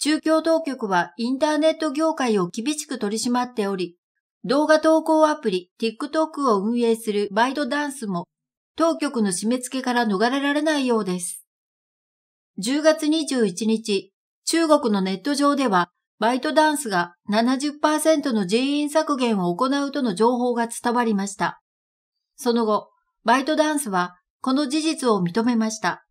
中共当局はインターネット業界を厳しく取り締まっており、動画投稿アプリ TikTok を運営するバイドダンスも当局の締め付けから逃れられないようです。10月21日、中国のネット上ではバイトダンスが70%の人員削減を行うとの情報が伝わりました。その後、バイトダンスはこの事実を認めました。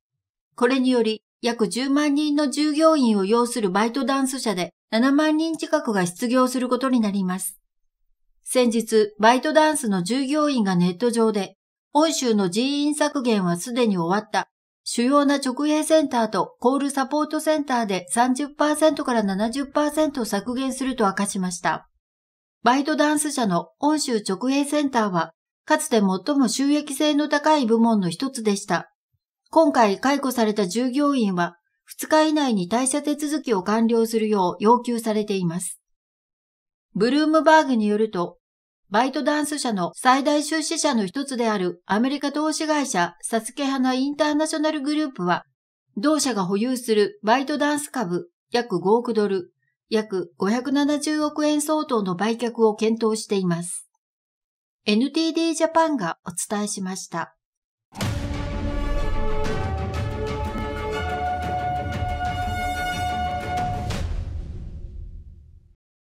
これにより、約10万人の従業員を要するバイトダンス社で7万人近くが失業することになります。先日、バイトダンスの従業員がネット上で、本州の人員削減はすでに終わった。主要な直営センターとコールサポートセンターで30%から70%削減すると明かしました。バイトダンス社の本州直営センターは、かつて最も収益性の高い部門の一つでした。今回解雇された従業員は2日以内に退社手続きを完了するよう要求されています。ブルームバーグによると、バイトダンス社の最大出資者の一つであるアメリカ投資会社サスケナインターナショナルグループは、同社が保有するバイトダンス株約5億ドル、約570億円相当の売却を検討しています。NTD ジャパンがお伝えしました。